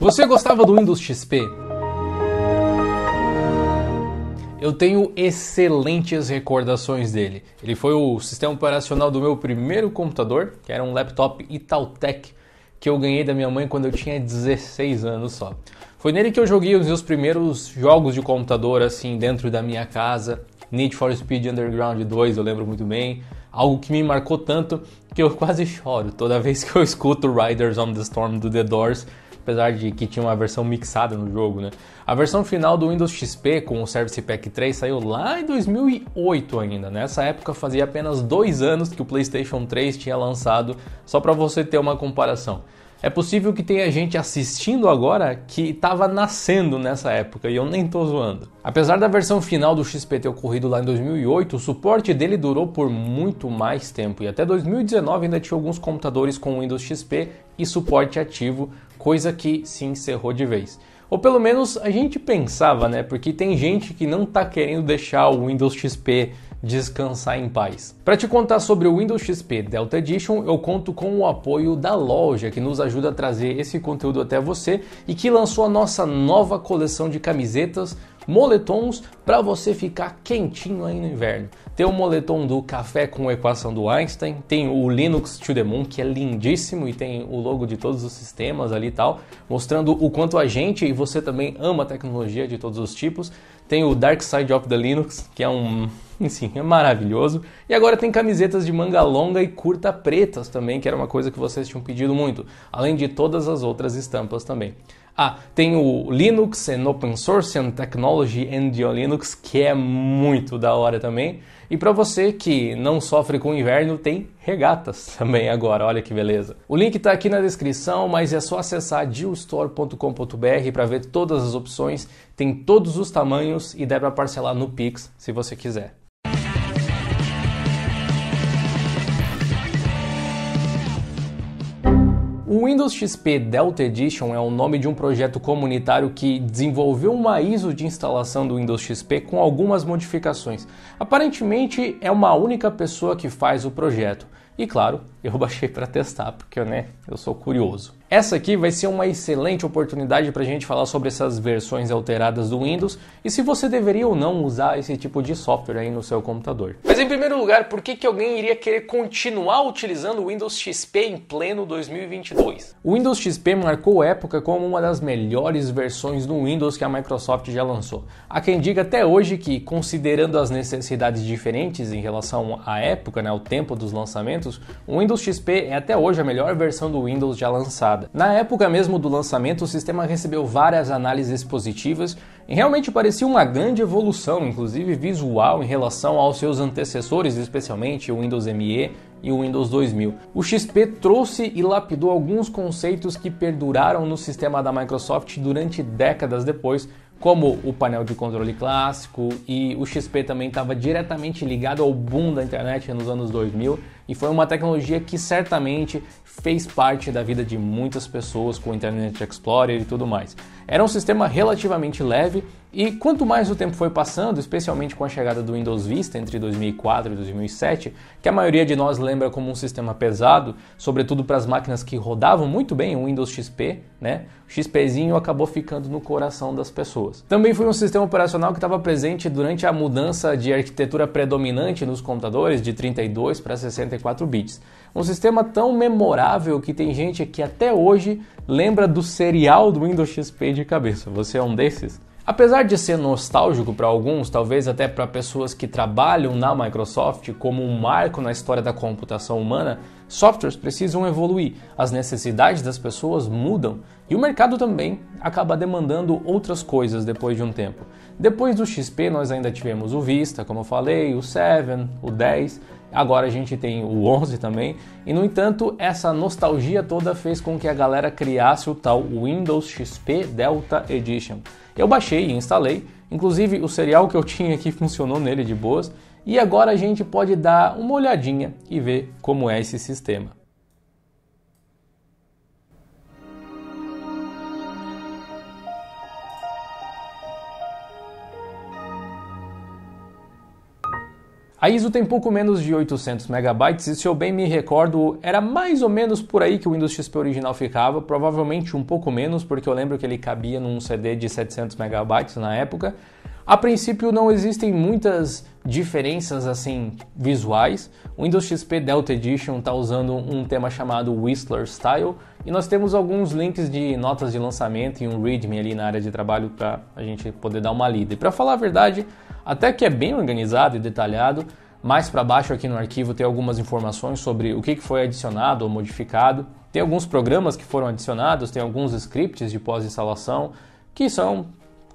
Você gostava do Windows XP? Eu tenho excelentes recordações dele. Ele foi o sistema operacional do meu primeiro computador, que era um laptop Italtec, que eu ganhei da minha mãe quando eu tinha 16 anos só. Foi nele que eu joguei os meus primeiros jogos de computador assim dentro da minha casa. Need for Speed Underground 2, eu lembro muito bem. Algo que me marcou tanto que eu quase choro toda vez que eu escuto Riders on the Storm do The Doors apesar de que tinha uma versão mixada no jogo, né? A versão final do Windows XP com o Service Pack 3 saiu lá em 2008 ainda. Né? Nessa época fazia apenas dois anos que o PlayStation 3 tinha lançado, só para você ter uma comparação. É possível que tenha gente assistindo agora que estava nascendo nessa época e eu nem tô zoando. Apesar da versão final do XP ter ocorrido lá em 2008, o suporte dele durou por muito mais tempo e até 2019 ainda tinha alguns computadores com Windows XP e suporte ativo, coisa que se encerrou de vez. Ou pelo menos a gente pensava, né? Porque tem gente que não está querendo deixar o Windows XP descansar em paz. Para te contar sobre o Windows XP Delta Edition, eu conto com o apoio da loja que nos ajuda a trazer esse conteúdo até você e que lançou a nossa nova coleção de camisetas moletons para você ficar quentinho aí no inverno. Tem o moletom do café com equação do Einstein, tem o Linux to the Moon, que é lindíssimo e tem o logo de todos os sistemas ali e tal, mostrando o quanto a gente e você também ama tecnologia de todos os tipos. Tem o Dark Side of the Linux, que é um enfim, é maravilhoso. E agora tem camisetas de manga longa e curta pretas também, que era uma coisa que vocês tinham pedido muito, além de todas as outras estampas também. Ah, tem o Linux and Open Source and Technology and Linux, que é muito da hora também. E para você que não sofre com inverno, tem regatas também agora, olha que beleza. O link está aqui na descrição, mas é só acessar dealstore.com.br para ver todas as opções, tem todos os tamanhos e dá para parcelar no Pix se você quiser. O Windows XP Delta Edition é o nome de um projeto comunitário que desenvolveu uma ISO de instalação do Windows XP com algumas modificações. Aparentemente é uma única pessoa que faz o projeto. E claro, eu baixei para testar, porque né, eu sou curioso. Essa aqui vai ser uma excelente oportunidade para a gente falar sobre essas versões alteradas do Windows e se você deveria ou não usar esse tipo de software aí no seu computador. Mas em primeiro lugar, por que, que alguém iria querer continuar utilizando o Windows XP em pleno 2022? O Windows XP marcou época como uma das melhores versões do Windows que a Microsoft já lançou. Há quem diga até hoje que, considerando as necessidades diferentes em relação à época, né, ao tempo dos lançamentos, o Windows XP é até hoje a melhor versão do Windows já lançada. Na época mesmo do lançamento, o sistema recebeu várias análises positivas e realmente parecia uma grande evolução, inclusive visual, em relação aos seus antecessores, especialmente o Windows ME e o Windows 2000. O XP trouxe e lapidou alguns conceitos que perduraram no sistema da Microsoft durante décadas depois como o painel de controle clássico e o XP também estava diretamente ligado ao boom da internet nos anos 2000 e foi uma tecnologia que certamente fez parte da vida de muitas pessoas com o Internet Explorer e tudo mais. Era um sistema relativamente leve e quanto mais o tempo foi passando, especialmente com a chegada do Windows Vista entre 2004 e 2007, que a maioria de nós lembra como um sistema pesado, sobretudo para as máquinas que rodavam muito bem o Windows XP, né? O XPzinho acabou ficando no coração das pessoas. Também foi um sistema operacional que estava presente durante a mudança de arquitetura predominante nos computadores de 32 para 64 bits. Um sistema tão memorável que tem gente que até hoje lembra do serial do Windows XP de cabeça. Você é um desses? Apesar de ser nostálgico para alguns, talvez até para pessoas que trabalham na Microsoft como um marco na história da computação humana, softwares precisam evoluir, as necessidades das pessoas mudam e o mercado também acaba demandando outras coisas depois de um tempo. Depois do XP, nós ainda tivemos o Vista, como eu falei, o 7, o 10 Agora a gente tem o 11 também, e no entanto, essa nostalgia toda fez com que a galera criasse o tal Windows XP Delta Edition. Eu baixei e instalei, inclusive o serial que eu tinha aqui funcionou nele de boas, e agora a gente pode dar uma olhadinha e ver como é esse sistema. A ISO tem pouco menos de 800 MB e, se eu bem me recordo, era mais ou menos por aí que o Windows XP original ficava, provavelmente um pouco menos, porque eu lembro que ele cabia num CD de 700 MB na época. A princípio não existem muitas diferenças assim visuais. O Windows XP Delta Edition está usando um tema chamado Whistler Style e nós temos alguns links de notas de lançamento e um readme ali na área de trabalho para a gente poder dar uma lida. E para falar a verdade, até que é bem organizado e detalhado. Mais para baixo aqui no arquivo tem algumas informações sobre o que foi adicionado ou modificado. Tem alguns programas que foram adicionados, tem alguns scripts de pós-instalação que são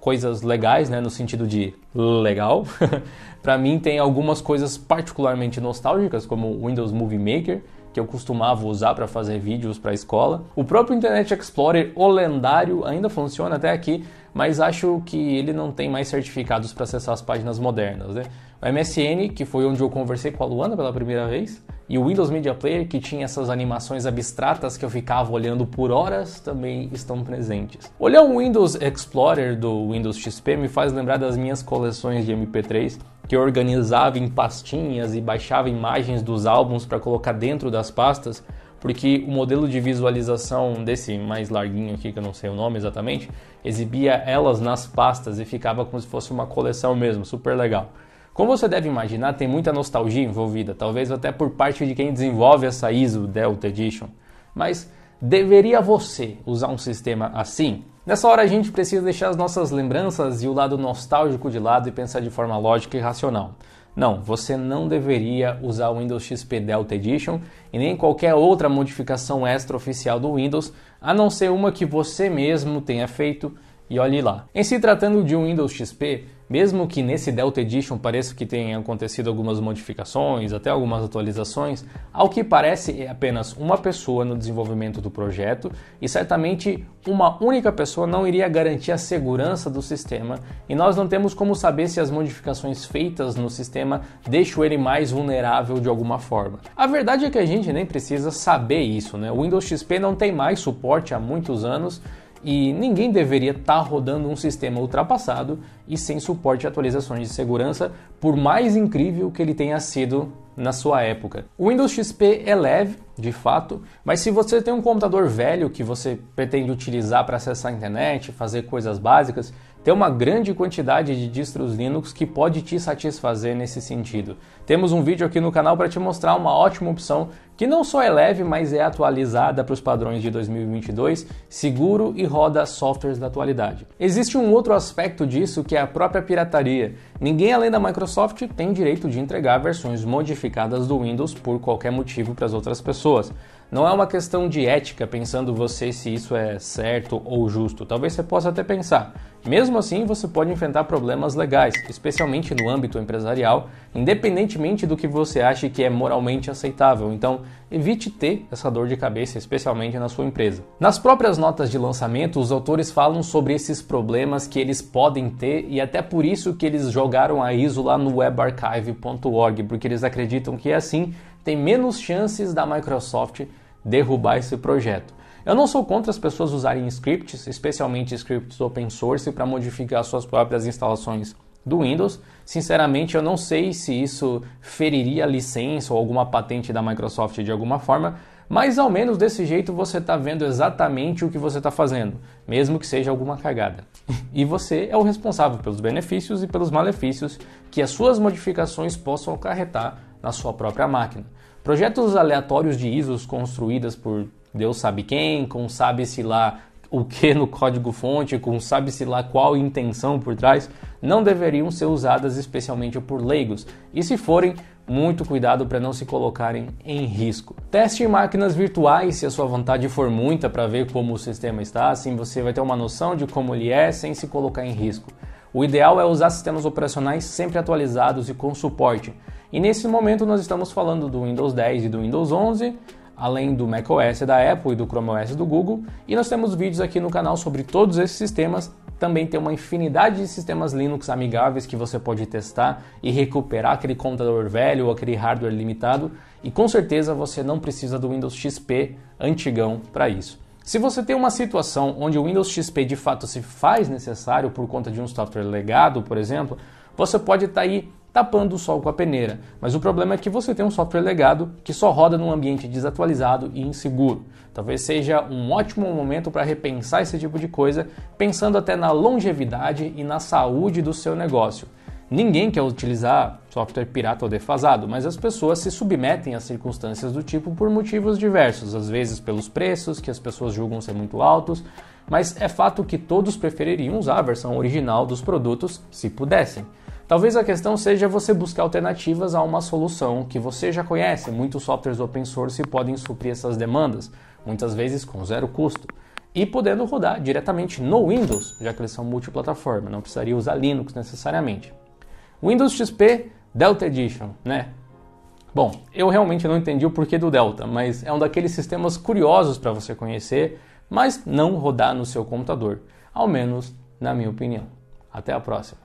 coisas legais, né, no sentido de legal. para mim tem algumas coisas particularmente nostálgicas, como o Windows Movie Maker, que eu costumava usar para fazer vídeos para a escola. O próprio Internet Explorer, o lendário, ainda funciona até aqui, mas acho que ele não tem mais certificados para acessar as páginas modernas. Né? O MSN, que foi onde eu conversei com a Luana pela primeira vez, e o Windows Media Player, que tinha essas animações abstratas que eu ficava olhando por horas, também estão presentes. Olhar o Windows Explorer do Windows XP me faz lembrar das minhas coleções de MP3 que eu organizava em pastinhas e baixava imagens dos álbuns para colocar dentro das pastas, porque o modelo de visualização desse mais larguinho aqui, que eu não sei o nome exatamente, exibia elas nas pastas e ficava como se fosse uma coleção mesmo, super legal. Como você deve imaginar, tem muita nostalgia envolvida, talvez até por parte de quem desenvolve essa ISO Delta Edition. Mas deveria você usar um sistema assim? Nessa hora a gente precisa deixar as nossas lembranças e o lado nostálgico de lado e pensar de forma lógica e racional. Não, você não deveria usar o Windows XP Delta Edition e nem qualquer outra modificação extra oficial do Windows, a não ser uma que você mesmo tenha feito e olhe lá. Em se tratando de um Windows XP, mesmo que nesse Delta Edition pareça que tenha acontecido algumas modificações, até algumas atualizações, ao que parece é apenas uma pessoa no desenvolvimento do projeto e certamente uma única pessoa não iria garantir a segurança do sistema e nós não temos como saber se as modificações feitas no sistema deixam ele mais vulnerável de alguma forma. A verdade é que a gente nem precisa saber isso, né? O Windows XP não tem mais suporte há muitos anos e ninguém deveria estar tá rodando um sistema ultrapassado e sem suporte a atualizações de segurança, por mais incrível que ele tenha sido na sua época. O Windows XP é leve, de fato, mas se você tem um computador velho que você pretende utilizar para acessar a internet, fazer coisas básicas, tem uma grande quantidade de distros Linux que pode te satisfazer nesse sentido. Temos um vídeo aqui no canal para te mostrar uma ótima opção que não só é leve, mas é atualizada para os padrões de 2022, seguro e roda softwares da atualidade. Existe um outro aspecto disso que é a própria pirataria. Ninguém além da Microsoft tem direito de entregar versões modificadas do Windows por qualquer motivo para as outras pessoas. Não é uma questão de ética pensando você se isso é certo ou justo. Talvez você possa até pensar. Mesmo assim, você pode enfrentar problemas legais, especialmente no âmbito empresarial, independentemente do que você ache que é moralmente aceitável. Então, evite ter essa dor de cabeça, especialmente na sua empresa. Nas próprias notas de lançamento, os autores falam sobre esses problemas que eles podem ter e até por isso que eles jogaram a ISO lá no webarchive.org, porque eles acreditam que é assim tem menos chances da Microsoft derrubar esse projeto. Eu não sou contra as pessoas usarem scripts, especialmente scripts open source, para modificar suas próprias instalações do Windows. Sinceramente, eu não sei se isso feriria a licença ou alguma patente da Microsoft de alguma forma, mas ao menos desse jeito você está vendo exatamente o que você está fazendo, mesmo que seja alguma cagada. e você é o responsável pelos benefícios e pelos malefícios que as suas modificações possam acarretar na sua própria máquina. Projetos aleatórios de ISOs construídas por Deus sabe quem, com sabe-se lá o que no código fonte, com sabe-se lá qual intenção por trás, não deveriam ser usadas especialmente por leigos. E se forem, muito cuidado para não se colocarem em risco. Teste máquinas virtuais se a sua vontade for muita para ver como o sistema está, assim você vai ter uma noção de como ele é sem se colocar em risco. O ideal é usar sistemas operacionais sempre atualizados e com suporte. E nesse momento nós estamos falando do Windows 10 e do Windows 11, além do macOS da Apple e do Chrome OS do Google, e nós temos vídeos aqui no canal sobre todos esses sistemas. Também tem uma infinidade de sistemas Linux amigáveis que você pode testar e recuperar aquele computador velho ou aquele hardware limitado, e com certeza você não precisa do Windows XP antigão para isso. Se você tem uma situação onde o Windows XP de fato se faz necessário por conta de um software legado, por exemplo, você pode estar tá aí tapando o sol com a peneira. Mas o problema é que você tem um software legado que só roda num ambiente desatualizado e inseguro. Talvez seja um ótimo momento para repensar esse tipo de coisa, pensando até na longevidade e na saúde do seu negócio. Ninguém quer utilizar software pirata ou defasado, mas as pessoas se submetem a circunstâncias do tipo por motivos diversos, às vezes pelos preços, que as pessoas julgam ser muito altos, mas é fato que todos prefeririam usar a versão original dos produtos se pudessem. Talvez a questão seja você buscar alternativas a uma solução que você já conhece. Muitos softwares open source podem suprir essas demandas, muitas vezes com zero custo, e podendo rodar diretamente no Windows, já que eles são multiplataforma, não precisaria usar Linux necessariamente. Windows XP Delta Edition, né? Bom, eu realmente não entendi o porquê do Delta, mas é um daqueles sistemas curiosos para você conhecer, mas não rodar no seu computador, ao menos na minha opinião. Até a próxima.